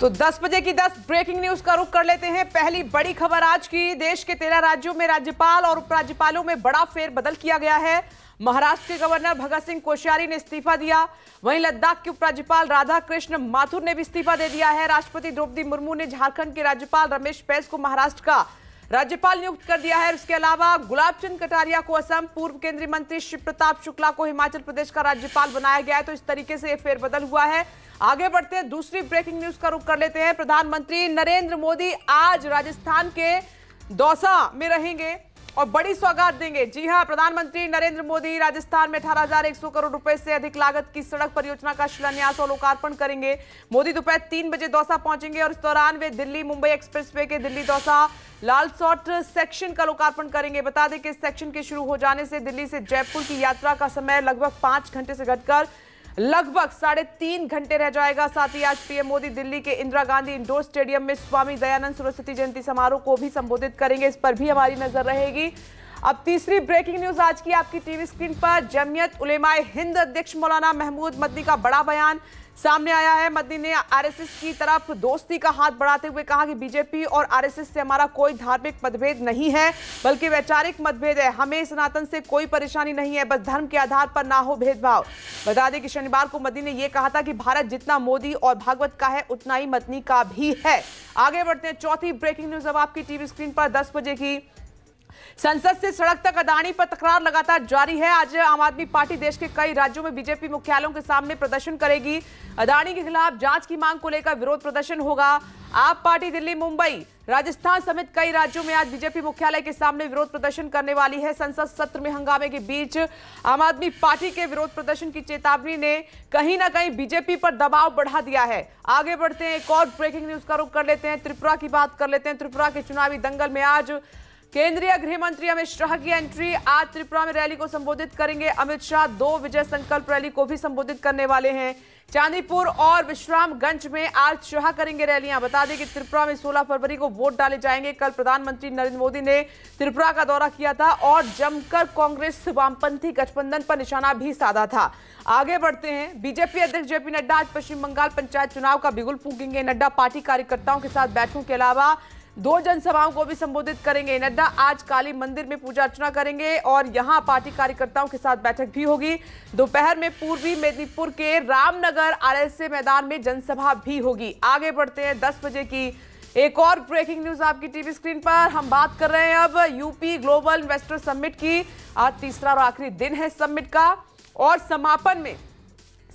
तो 10 बजे की 10 ब्रेकिंग न्यूज का रुख कर लेते हैं पहली बड़ी खबर आज की देश के तेरह राज्यों में राज्यपाल और उपराज्यपालों में बड़ा फेरबदल किया गया है महाराष्ट्र के गवर्नर भगत सिंह कोश्यारी ने इस्तीफा दिया वहीं लद्दाख के उपराज्यपाल राधा कृष्ण माथुर ने भी इस्तीफा दे दिया है राष्ट्रपति द्रौपदी मुर्मू ने झारखंड के राज्यपाल रमेश पैस को महाराष्ट्र का राज्यपाल नियुक्त कर दिया है उसके अलावा गुलाब चंद कटारिया को असम पूर्व केंद्रीय मंत्री शिव प्रताप शुक्ला को हिमाचल प्रदेश का राज्यपाल बनाया गया है तो इस तरीके से फेरबदल हुआ है आगे बढ़ते हैं दूसरी ब्रेकिंग न्यूज का रुख कर लेते हैं प्रधानमंत्री नरेंद्र मोदी आज राजस्थान के दौसा में रहेंगे और बड़ी सौगात देंगे जी हां प्रधानमंत्री नरेंद्र मोदी राजस्थान में सौ करोड़ रुपए से अधिक लागत की सड़क परियोजना का शिलान्यास और लोकार्पण करेंगे मोदी दोपहर तीन बजे दौसा पहुंचेंगे और इस दौरान वे दिल्ली मुंबई एक्सप्रेसवे के दिल्ली दौसा लालसौट सेक्शन का लोकार्पण करेंगे बता दें कि इस सेक्शन के शुरू हो जाने से दिल्ली से जयपुर की यात्रा का समय लगभग पांच घंटे से घटकर लगभग साढ़े तीन घंटे रह जाएगा साथ ही आज पीएम मोदी दिल्ली के इंदिरा गांधी इंडोर स्टेडियम में स्वामी दयानंद सरस्वती जयंती समारोह को भी संबोधित करेंगे इस पर भी हमारी नजर रहेगी अब तीसरी ब्रेकिंग न्यूज आज की आपकी टीवी स्क्रीन पर जमियत उलेमाए हिंद अध्यक्ष मौलाना महमूद मदनी का बड़ा बयान सामने आया है मदनी ने आरएसएस की तरफ दोस्ती का हाथ बढ़ाते हुए कहा कि बीजेपी और आरएसएस से हमारा कोई धार्मिक मतभेद नहीं है बल्कि वैचारिक मतभेद है हमें सनातन से कोई परेशानी नहीं है बस धर्म के आधार पर ना हो भेदभाव बता दें कि शनिवार को मदनी ने यह कहा था कि भारत जितना मोदी और भागवत का है उतना ही मदनी का भी है आगे बढ़ते हैं चौथी ब्रेकिंग न्यूज अब आपकी टीवी स्क्रीन पर दस बजे की संसद से सड़क तक अदानी पर तकरार लगातार जारी है आज आम आदमी पार्टी देश के कई राज्यों में बीजेपी मुख्यालयों के सामने प्रदर्शन करेगी अदानी के खिलाफ जांच की मांग को लेकर विरोध प्रदर्शन होगा आप पार्टी दिल्ली मुंबई राजस्थान समेत कई राज्यों में आज बीजेपी मुख्यालय के सामने विरोध प्रदर्शन करने वाली है संसद सत्र में हंगामे के बीच आम आदमी पार्टी के विरोध प्रदर्शन की चेतावनी ने कहीं ना कहीं बीजेपी पर दबाव बढ़ा दिया है आगे बढ़ते हैं एक और ब्रेकिंग न्यूज का रुख कर लेते हैं त्रिपुरा की बात कर लेते हैं त्रिपुरा के चुनावी दंगल में आज केंद्रीय गृह मंत्री अमित शाह की एंट्री आज त्रिपुरा में रैली को संबोधित करेंगे अमित शाह दो विजय संकल्प रैली को भी संबोधित करने वाले हैं चांदीपुर और विश्रामगंज में आज शाह करेंगे रैलियां बता दें कि त्रिपुरा में 16 फरवरी को वोट डाले जाएंगे कल प्रधानमंत्री नरेंद्र मोदी ने त्रिपुरा का दौरा किया था और जमकर कांग्रेस वामपंथी गठबंधन पर निशाना भी साधा था आगे बढ़ते हैं बीजेपी अध्यक्ष जेपी नड्डा आज पश्चिम बंगाल पंचायत चुनाव का बिगुल फूकेंगे नड्डा पार्टी कार्यकर्ताओं के साथ बैठकों के अलावा दो जनसभाओं को भी संबोधित करेंगे नड्डा आज काली मंदिर में पूजा अर्चना करेंगे और यहां पार्टी कार्यकर्ताओं के साथ बैठक भी होगी दोपहर में पूर्वी मेदिनीपुर के रामनगर आरएसए मैदान में जनसभा भी होगी आगे बढ़ते हैं दस बजे की एक और ब्रेकिंग न्यूज आपकी टीवी स्क्रीन पर हम बात कर रहे हैं अब यूपी ग्लोबल इन्वेस्टर समिट की आज तीसरा और आखिरी दिन है समिट का और समापन में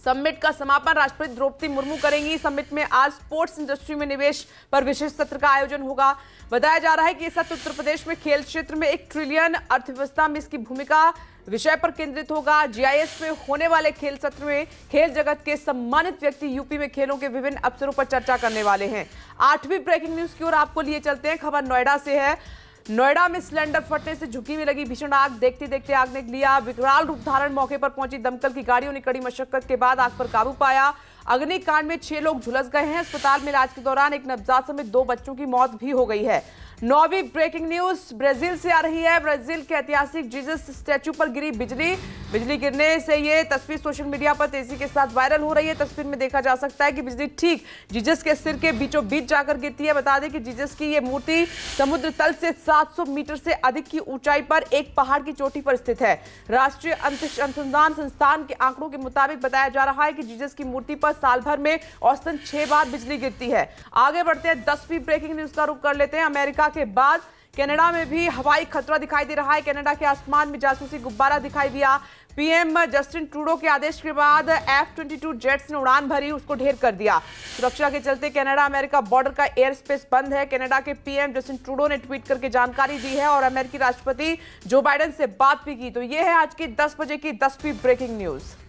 सम्मिट का समापन राष्ट्रपति द्रौपदी मुर्मू करेंगी सम्मिट में आज स्पोर्ट्स इंडस्ट्री में निवेश पर विशेष सत्र का आयोजन होगा बताया जा रहा है कि सत्र उत्तर प्रदेश में खेल क्षेत्र में एक ट्रिलियन अर्थव्यवस्था में इसकी भूमिका विषय पर केंद्रित होगा जीआईएस में होने वाले खेल सत्र में खेल जगत के सम्मानित व्यक्ति यूपी में खेलों के विभिन्न अवसरों पर चर्चा करने वाले हैं आठवीं ब्रेकिंग न्यूज की ओर आपको लिए चलते हैं खबर नोएडा से है नोएडा में सिलेंडर फटने से झुकी हुई लगी भीषण आग देखते देखते आग ने लिया विकराल रूप धारण मौके पर पहुंची दमकल की गाड़ियों ने कड़ी मशक्कत के बाद आग पर काबू पाया अग्निकांड में छह लोग झुलस गए हैं अस्पताल में इलाज के दौरान एक नवजात समेत दो बच्चों की मौत भी हो गई है नौवीं ब्रेकिंग न्यूज ब्राजील से आ रही है ब्राजील के ऐतिहासिक जीसस स्टैचू पर गिरी बिजली बिजली गिरने से ये तस्वीर सोशल मीडिया पर तेजी के साथ वायरल हो रही है तस्वीर में देखा जा सकता है कि बिजली ठीक जीजस के सिर के बीचों बीच जाकर गिरती है बता दें कि जीजस की ये मूर्ति समुद्र तल से 700 मीटर से अधिक की ऊंचाई पर एक पहाड़ की चोटी पर स्थित है राष्ट्रीय अंतरिक्ष अनुसंधान संस्थान के आंकड़ों के मुताबिक बताया जा रहा है कि जीजस की मूर्ति पर साल भर में औसतन छह बार बिजली गिरती है आगे बढ़ते हैं दसवीं ब्रेकिंग न्यूज का रुख कर लेते हैं अमेरिका अमेरिका के बाद कनाडा में भी हवाई खतरा दिखाई दे रहा है कनाडा के आसमान में जासूसी गुब्बारा दिखाई दिया पीएम जस्टिन ट्रूडो के आदेश के बाद एफ ट्वेंटी टू जेट्स ने उड़ान भरी उसको ढेर कर दिया सुरक्षा के चलते कनाडा अमेरिका बॉर्डर का एयर स्पेस बंद है कनाडा के पीएम जस्टिन ट्रूडो ने ट्वीट करके जानकारी दी है और अमेरिकी राष्ट्रपति जो बाइडेन से बात भी की तो ये है आज की दस बजे की दसवीं ब्रेकिंग न्यूज़